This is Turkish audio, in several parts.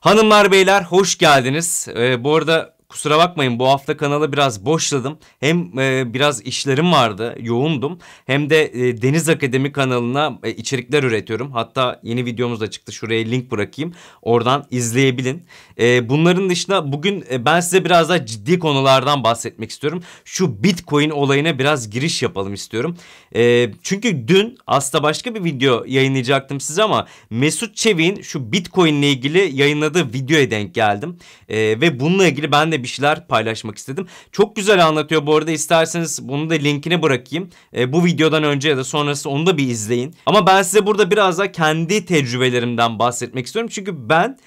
Hanımlar beyler hoş geldiniz. Ee, bu arada Kusura bakmayın bu hafta kanalı biraz boşladım. Hem e, biraz işlerim vardı, yoğundum. Hem de e, Deniz Akademi kanalına e, içerikler üretiyorum. Hatta yeni videomuz da çıktı. Şuraya link bırakayım. Oradan izleyebilin. E, bunların dışında bugün e, ben size biraz daha ciddi konulardan bahsetmek istiyorum. Şu Bitcoin olayına biraz giriş yapalım istiyorum. E, çünkü dün aslında başka bir video yayınlayacaktım size ama Mesut Çevik'in şu Bitcoin ile ilgili yayınladığı videoya denk geldim. E, ve bununla ilgili ben de de bir şeyler paylaşmak istedim. Çok güzel anlatıyor bu arada isterseniz bunu da linkine bırakayım. E, bu videodan önce ya da sonrası onu da bir izleyin. Ama ben size burada biraz da kendi tecrübelerimden bahsetmek istiyorum. Çünkü ben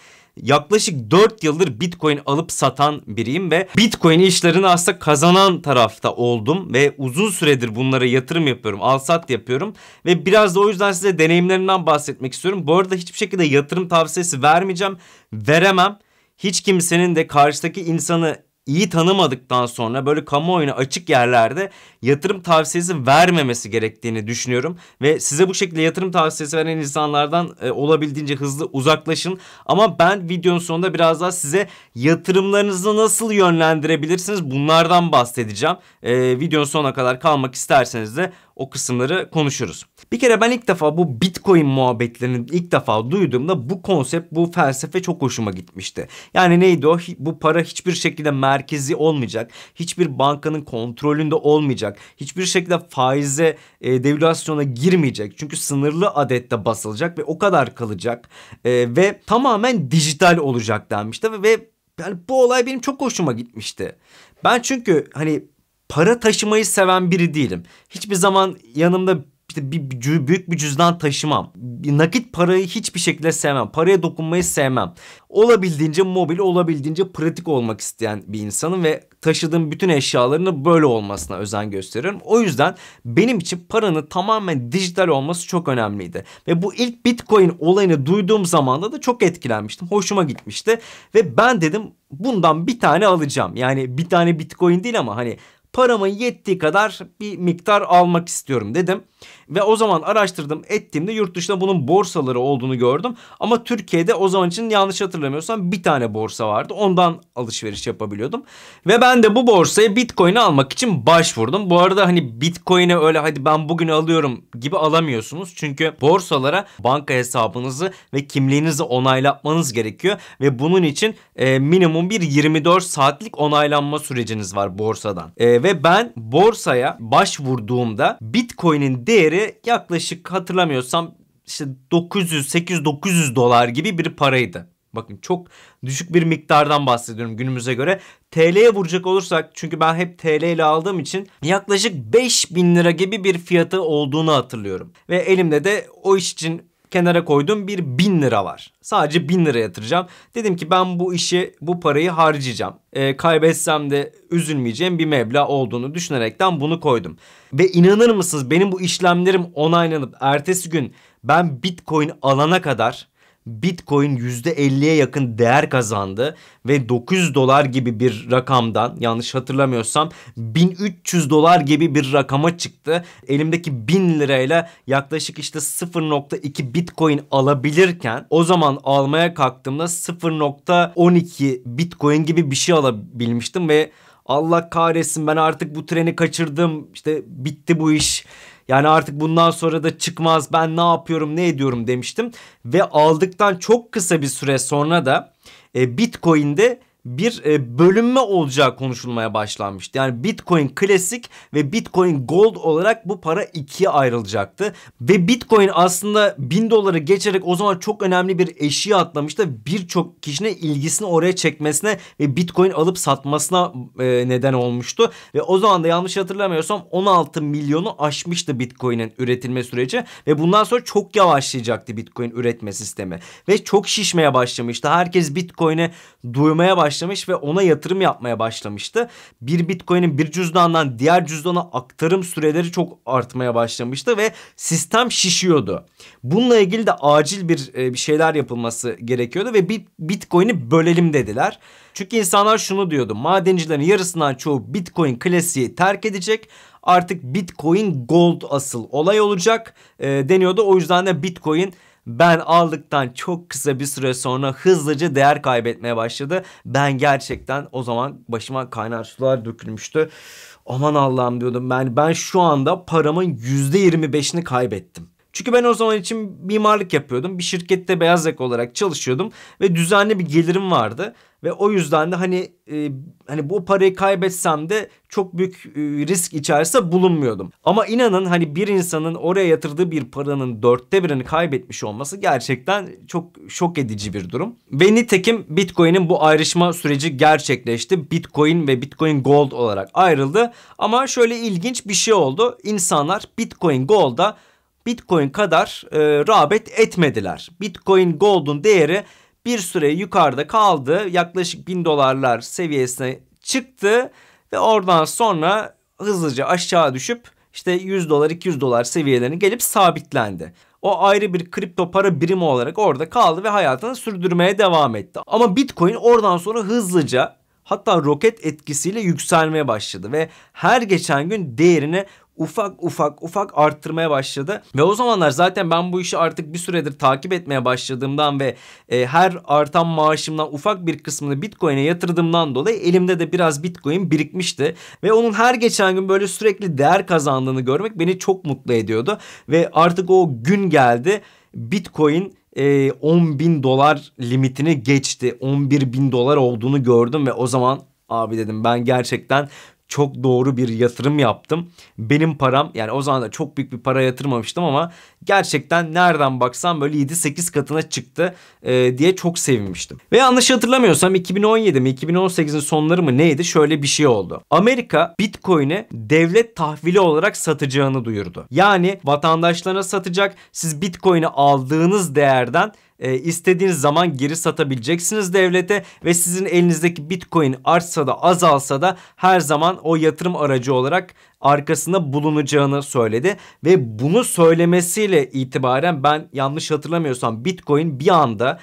yaklaşık 4 yıldır Bitcoin alıp satan biriyim ve Bitcoin işlerini aslında kazanan tarafta oldum ve uzun süredir bunlara yatırım yapıyorum, al-sat yapıyorum ve biraz da o yüzden size deneyimlerimden bahsetmek istiyorum. Bu arada hiçbir şekilde yatırım tavsiyesi vermeyeceğim, veremem hiç kimsenin de karşıdaki insanı iyi tanımadıktan sonra böyle kamuoyuna açık yerlerde yatırım tavsiyesi vermemesi gerektiğini düşünüyorum. Ve size bu şekilde yatırım tavsiyesi veren insanlardan e, olabildiğince hızlı uzaklaşın. Ama ben videonun sonunda biraz daha size yatırımlarınızı nasıl yönlendirebilirsiniz bunlardan bahsedeceğim. E, videonun sonuna kadar kalmak isterseniz de o kısımları konuşuruz. Bir kere ben ilk defa bu Bitcoin muhabbetlerini ilk defa duyduğumda bu konsept, bu felsefe çok hoşuma gitmişti. Yani neydi o? Bu para hiçbir şekilde merkezi olmayacak. Hiçbir bankanın kontrolünde olmayacak. Hiçbir şekilde faize e, devülasyona girmeyecek. Çünkü sınırlı adette basılacak ve o kadar kalacak. E, ve tamamen dijital olacak denmişti ve, ve yani bu olay benim çok hoşuma gitmişti. Ben çünkü hani para taşımayı seven biri değilim. Hiçbir zaman yanımda işte bir, bir büyük bir cüzdan taşımam. Nakit parayı hiçbir şekilde sevmem. Paraya dokunmayı sevmem. Olabildiğince mobil, olabildiğince pratik olmak isteyen bir insanım ve taşıdığım bütün eşyalarını böyle olmasına özen gösteriyorum. O yüzden benim için paranın tamamen dijital olması çok önemliydi. Ve bu ilk Bitcoin olayını duyduğum zamanda da çok etkilenmiştim. Hoşuma gitmişti ve ben dedim bundan bir tane alacağım. Yani bir tane Bitcoin değil ama hani paramın yettiği kadar bir miktar almak istiyorum dedim. Ve o zaman araştırdım ettiğimde yurt dışında bunun borsaları olduğunu gördüm. Ama Türkiye'de o zaman için yanlış hatırlamıyorsam bir tane borsa vardı. Ondan alışveriş yapabiliyordum. Ve ben de bu borsaya bitcoin'i almak için başvurdum. Bu arada hani bitcoin'e öyle hadi ben bugün alıyorum gibi alamıyorsunuz. Çünkü borsalara banka hesabınızı ve kimliğinizi onaylatmanız gerekiyor. Ve bunun için e, minimum bir 24 saatlik onaylanma süreciniz var borsadan. E, ve ben borsaya başvurduğumda bitcoin'in değeri yaklaşık hatırlamıyorsam işte 900 800 900 dolar gibi bir paraydı. Bakın çok düşük bir miktardan bahsediyorum günümüze göre. TL'ye vuracak olursak çünkü ben hep TL ile aldığım için yaklaşık 5000 lira gibi bir fiyatı olduğunu hatırlıyorum. Ve elimde de o iş için kenara koyduğum bir bin lira var. Sadece bin lira yatıracağım. Dedim ki ben bu işi bu parayı harcayacağım. E, kaybetsem de üzülmeyeceğim bir meblağ olduğunu düşünerekten bunu koydum. Ve inanır mısınız benim bu işlemlerim onaylanıp ertesi gün ben bitcoin alana kadar Bitcoin %50'ye yakın değer kazandı ve 900 dolar gibi bir rakamdan yanlış hatırlamıyorsam 1300 dolar gibi bir rakama çıktı. Elimdeki 1000 lirayla yaklaşık işte 0.2 Bitcoin alabilirken o zaman almaya kalktığımda 0.12 Bitcoin gibi bir şey alabilmiştim ve Allah kahretsin ben artık bu treni kaçırdım işte bitti bu iş yani artık bundan sonra da çıkmaz ben ne yapıyorum ne ediyorum demiştim. Ve aldıktan çok kısa bir süre sonra da e, Bitcoin'de bir e, bölünme olacağı konuşulmaya başlanmıştı. Yani Bitcoin klasik ve Bitcoin Gold olarak bu para ikiye ayrılacaktı. Ve Bitcoin aslında 1000 doları geçerek o zaman çok önemli bir eşiğe atlamıştı. Birçok kişinin ilgisini oraya çekmesine ve Bitcoin alıp satmasına e, neden olmuştu. Ve o zaman da yanlış hatırlamıyorsam 16 milyonu aşmıştı Bitcoin'in üretilme süreci. Ve bundan sonra çok yavaşlayacaktı Bitcoin üretme sistemi. Ve çok şişmeye başlamıştı. Herkes Bitcoin'i duymaya başlamıştı başlamış ve ona yatırım yapmaya başlamıştı. Bir Bitcoin'in bir cüzdandan diğer cüzdana aktarım süreleri çok artmaya başlamıştı ve sistem şişiyordu. Bununla ilgili de acil bir e, bir şeyler yapılması gerekiyordu ve bir Bitcoin'i bölelim dediler. Çünkü insanlar şunu diyordu. Madencilerin yarısından çoğu Bitcoin klasiği terk edecek artık Bitcoin Gold asıl olay olacak e, deniyordu. O yüzden de Bitcoin ben aldıktan çok kısa bir süre sonra hızlıca değer kaybetmeye başladı. Ben gerçekten o zaman başıma kaynar sular dökülmüştü. Aman Allah'ım diyordum ben ben şu anda paramın %25'ini kaybettim. Çünkü ben o zaman için mimarlık yapıyordum. Bir şirkette beyaz yaka olarak çalışıyordum ve düzenli bir gelirim vardı ve o yüzden de hani e, hani bu parayı kaybetsem de çok büyük e, risk içerisinde bulunmuyordum. Ama inanın hani bir insanın oraya yatırdığı bir paranın dörtte birini kaybetmiş olması gerçekten çok şok edici bir durum. Ve nitekim Bitcoin'in bu ayrışma süreci gerçekleşti. Bitcoin ve Bitcoin Gold olarak ayrıldı. Ama şöyle ilginç bir şey oldu. İnsanlar Bitcoin Gold'a Bitcoin kadar e, rağbet etmediler. Bitcoin Gold'un değeri bir süre yukarıda kaldı. Yaklaşık 1000 dolarlar seviyesine çıktı ve oradan sonra hızlıca aşağı düşüp işte 100 dolar 200 dolar seviyelerine gelip sabitlendi. O ayrı bir kripto para birimi olarak orada kaldı ve hayatını sürdürmeye devam etti. Ama Bitcoin oradan sonra hızlıca hatta roket etkisiyle yükselmeye başladı ve her geçen gün değerini ufak ufak ufak arttırmaya başladı. Ve o zamanlar zaten ben bu işi artık bir süredir takip etmeye başladığımdan ve e, her artan maaşımdan ufak bir kısmını Bitcoin'e yatırdığımdan dolayı elimde de biraz Bitcoin birikmişti. Ve onun her geçen gün böyle sürekli değer kazandığını görmek beni çok mutlu ediyordu. Ve artık o gün geldi Bitcoin 10 e, bin dolar limitini geçti. 11 bin dolar olduğunu gördüm ve o zaman abi dedim ben gerçekten çok doğru bir yatırım yaptım. Benim param yani o zaman da çok büyük bir para yatırmamıştım ama gerçekten nereden baksam böyle 7-8 katına çıktı e, diye çok sevinmiştim. Ve yanlış hatırlamıyorsam 2017 mi 2018'in sonları mı neydi şöyle bir şey oldu. Amerika Bitcoin'i devlet tahvili olarak satacağını duyurdu. Yani vatandaşlarına satacak siz Bitcoin'i aldığınız değerden e, istediğiniz zaman geri satabileceksiniz devlete ve sizin elinizdeki bitcoin artsa da azalsa da her zaman o yatırım aracı olarak arkasında bulunacağını söyledi ve bunu söylemesiyle itibaren ben yanlış hatırlamıyorsam bitcoin bir anda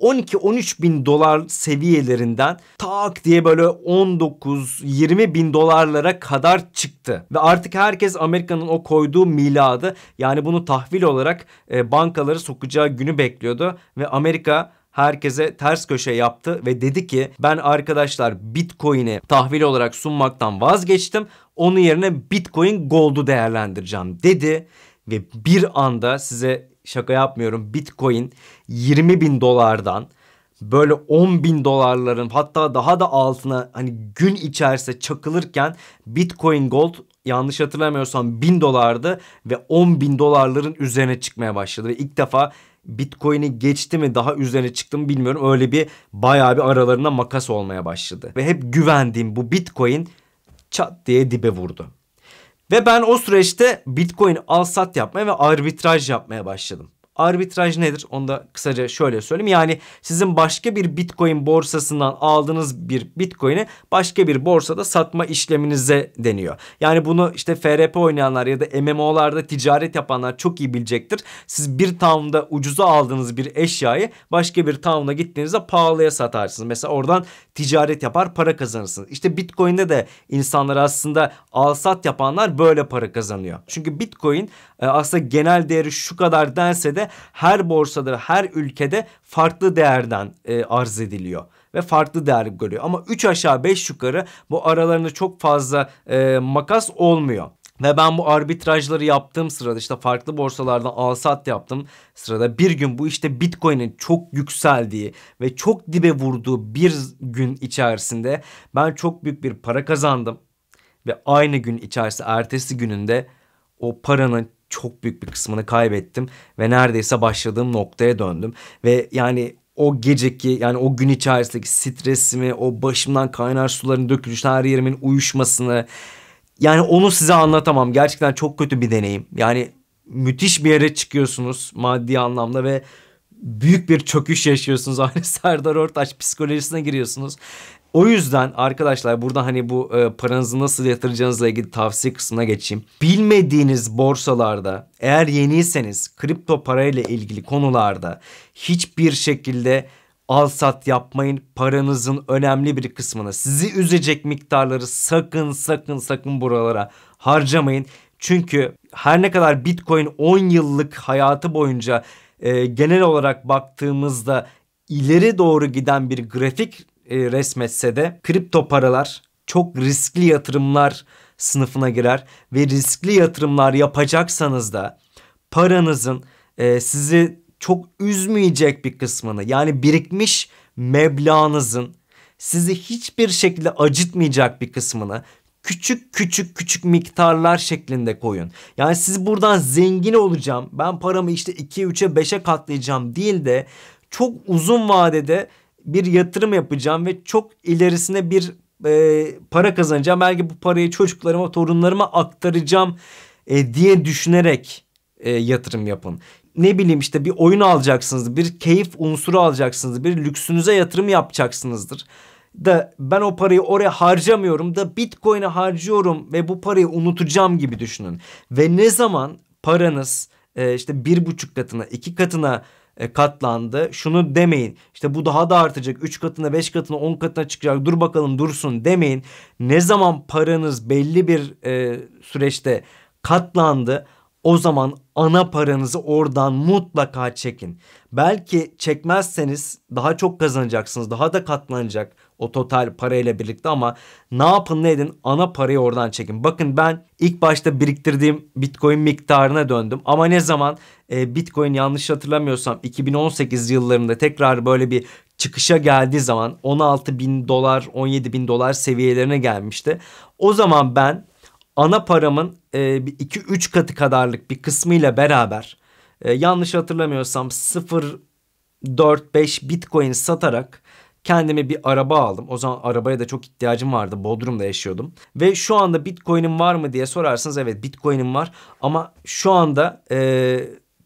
12-13 bin dolar seviyelerinden tak diye böyle 19-20 bin dolarlara kadar çıktı. Ve artık herkes Amerika'nın o koyduğu miladı yani bunu tahvil olarak e, bankaları sokacağı günü bekliyordu. Ve Amerika herkese ters köşe yaptı ve dedi ki ben arkadaşlar Bitcoin'i tahvil olarak sunmaktan vazgeçtim. Onun yerine Bitcoin Gold'u değerlendireceğim dedi ve bir anda size şaka yapmıyorum bitcoin 20 bin dolardan böyle 10 bin dolarların hatta daha da altına hani gün içerisinde çakılırken bitcoin gold yanlış hatırlamıyorsam 1000 dolardı ve 10 bin dolarların üzerine çıkmaya başladı. Ve ilk defa Bitcoin'i geçti mi daha üzerine çıktı mı bilmiyorum. Öyle bir bayağı bir aralarında makas olmaya başladı. Ve hep güvendiğim bu Bitcoin çat diye dibe vurdu. Ve ben o süreçte Bitcoin al sat yapmaya ve arbitraj yapmaya başladım. Arbitraj nedir? Onu da kısaca şöyle söyleyeyim. Yani sizin başka bir Bitcoin borsasından aldığınız bir Bitcoin'i başka bir borsada satma işleminize deniyor. Yani bunu işte FRP oynayanlar ya da MMO'larda ticaret yapanlar çok iyi bilecektir. Siz bir town'da ucuza aldığınız bir eşyayı başka bir town'a gittiğinizde pahalıya satarsınız. Mesela oradan ticaret yapar para kazanırsınız. İşte Bitcoin'de de insanlar aslında al sat yapanlar böyle para kazanıyor. Çünkü Bitcoin e, aslında genel değeri şu kadar dense de her borsada, her ülkede farklı değerden e, arz ediliyor ve farklı değer görüyor. Ama üç aşağı beş yukarı bu aralarında çok fazla e, makas olmuyor. Ve ben bu arbitrajları yaptığım sırada işte farklı borsalardan al sat yaptım sırada bir gün bu işte Bitcoin'in çok yükseldiği ve çok dibe vurduğu bir gün içerisinde ben çok büyük bir para kazandım. Ve aynı gün içerisinde ertesi gününde o paranın çok büyük bir kısmını kaybettim ve neredeyse başladığım noktaya döndüm ve yani o geceki yani o gün içerisindeki stresimi, o başımdan kaynar suların dökülüşü, her yerimin uyuşmasını yani onu size anlatamam. Gerçekten çok kötü bir deneyim. Yani müthiş bir yere çıkıyorsunuz maddi anlamda ve büyük bir çöküş yaşıyorsunuz. Hani Serdar Ortaç psikolojisine giriyorsunuz. O yüzden arkadaşlar burada hani bu e, paranızı nasıl yatıracağınızla ilgili tavsiye kısmına geçeyim. Bilmediğiniz borsalarda eğer yeniyseniz kripto parayla ilgili konularda hiçbir şekilde al sat yapmayın. Paranızın önemli bir kısmını sizi üzecek miktarları sakın sakın sakın buralara harcamayın. Çünkü her ne kadar Bitcoin 10 yıllık hayatı boyunca e, genel olarak baktığımızda ileri doğru giden bir grafik e, resmetse de kripto paralar çok riskli yatırımlar sınıfına girer ve riskli yatırımlar yapacaksanız da paranızın e, sizi çok üzmeyecek bir kısmını yani birikmiş meblağınızın sizi hiçbir şekilde acıtmayacak bir kısmını küçük küçük küçük miktarlar şeklinde koyun. Yani siz buradan zengin olacağım ben paramı işte 2, 3'e 5'e katlayacağım değil de çok uzun vadede bir yatırım yapacağım ve çok ilerisine bir e, para kazanacağım. Belki bu parayı çocuklarıma, torunlarıma aktaracağım e, diye düşünerek e, yatırım yapın. Ne bileyim işte bir oyun alacaksınız, bir keyif unsuru alacaksınız, bir lüksünüze yatırım yapacaksınızdır. Da ben o parayı oraya harcamıyorum da Bitcoin'e harcıyorum ve bu parayı unutacağım gibi düşünün. Ve ne zaman paranız e, işte bir buçuk katına, iki katına e, katlandı. Şunu demeyin İşte bu daha da artacak 3 katına 5 katına 10 katına çıkacak dur bakalım dursun demeyin. Ne zaman paranız belli bir e, süreçte katlandı o zaman ana paranızı oradan mutlaka çekin. Belki çekmezseniz daha çok kazanacaksınız. Daha da katlanacak o total parayla birlikte ama ne yapın ne edin ana parayı oradan çekin. Bakın ben ilk başta biriktirdiğim bitcoin miktarına döndüm. Ama ne zaman e, bitcoin yanlış hatırlamıyorsam 2018 yıllarında tekrar böyle bir çıkışa geldiği zaman 16 bin dolar 17 bin dolar seviyelerine gelmişti. O zaman ben ana paramın 2-3 e, katı kadarlık bir kısmıyla beraber e, yanlış hatırlamıyorsam 0.4-5 bitcoin satarak kendime bir araba aldım. O zaman arabaya da çok ihtiyacım vardı. Bodrum'da yaşıyordum. Ve şu anda bitcoin'im var mı diye sorarsanız evet bitcoin'im var. Ama şu anda e,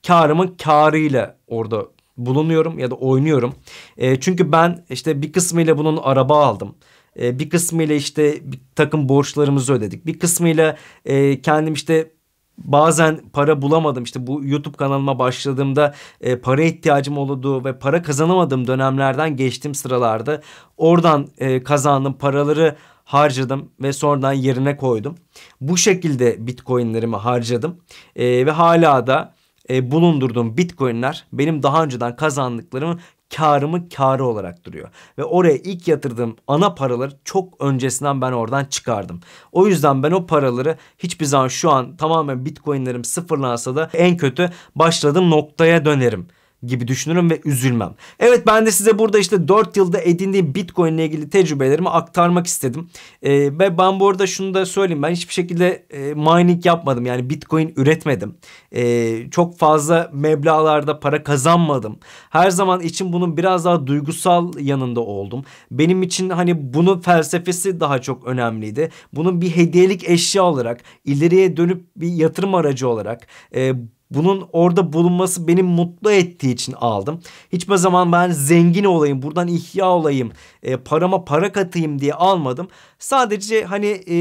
karımın karıyla orada bulunuyorum ya da oynuyorum. E, çünkü ben işte bir kısmıyla bunun araba aldım. E, bir kısmıyla işte bir takım borçlarımızı ödedik. Bir kısmıyla e, kendim işte bazen para bulamadım işte bu YouTube kanalıma başladığımda e, para ihtiyacım olduğu ve para kazanamadığım dönemlerden geçtim sıralarda oradan e, kazandım paraları harcadım ve sonradan yerine koydum. Bu şekilde bitcoinlerimi harcadım e, ve hala da e, bulundurduğum bitcoinler benim daha önceden kazandıklarımın karımı karı olarak duruyor. Ve oraya ilk yatırdığım ana paraları çok öncesinden ben oradan çıkardım. O yüzden ben o paraları hiçbir zaman şu an tamamen bitcoinlerim sıfırlansa da en kötü başladığım noktaya dönerim gibi düşünürüm ve üzülmem. Evet ben de size burada işte 4 yılda edindiğim Bitcoin ile ilgili tecrübelerimi aktarmak istedim. E, ve ben bu arada şunu da söyleyeyim. Ben hiçbir şekilde e, mining yapmadım. Yani Bitcoin üretmedim. E, çok fazla meblalarda para kazanmadım. Her zaman için bunun biraz daha duygusal yanında oldum. Benim için hani bunun felsefesi daha çok önemliydi. Bunun bir hediyelik eşya olarak ileriye dönüp bir yatırım aracı olarak e, bunun orada bulunması beni mutlu ettiği için aldım. Hiçbir zaman ben zengin olayım, buradan ihya olayım, e, parama para katayım diye almadım. Sadece hani e,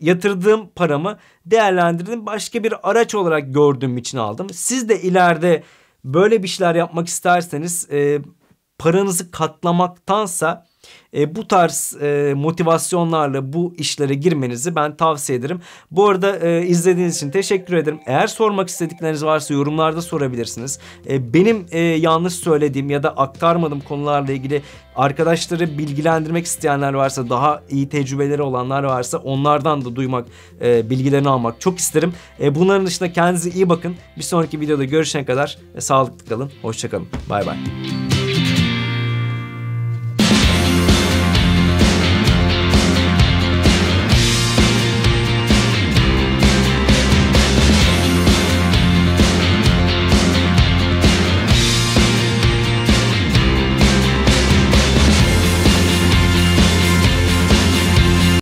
yatırdığım paramı değerlendirdim. Başka bir araç olarak gördüğüm için aldım. Siz de ileride böyle bir şeyler yapmak isterseniz e, paranızı katlamaktansa e, bu tarz e, motivasyonlarla bu işlere girmenizi ben tavsiye ederim. Bu arada e, izlediğiniz için teşekkür ederim. Eğer sormak istedikleriniz varsa yorumlarda sorabilirsiniz. E, benim e, yanlış söylediğim ya da aktarmadığım konularla ilgili arkadaşları bilgilendirmek isteyenler varsa daha iyi tecrübeleri olanlar varsa onlardan da duymak e, bilgilerini almak çok isterim. E, bunların dışında kendinize iyi bakın. Bir sonraki videoda görüşene kadar e, sağlıklı kalın. Hoşçakalın. Bay bay.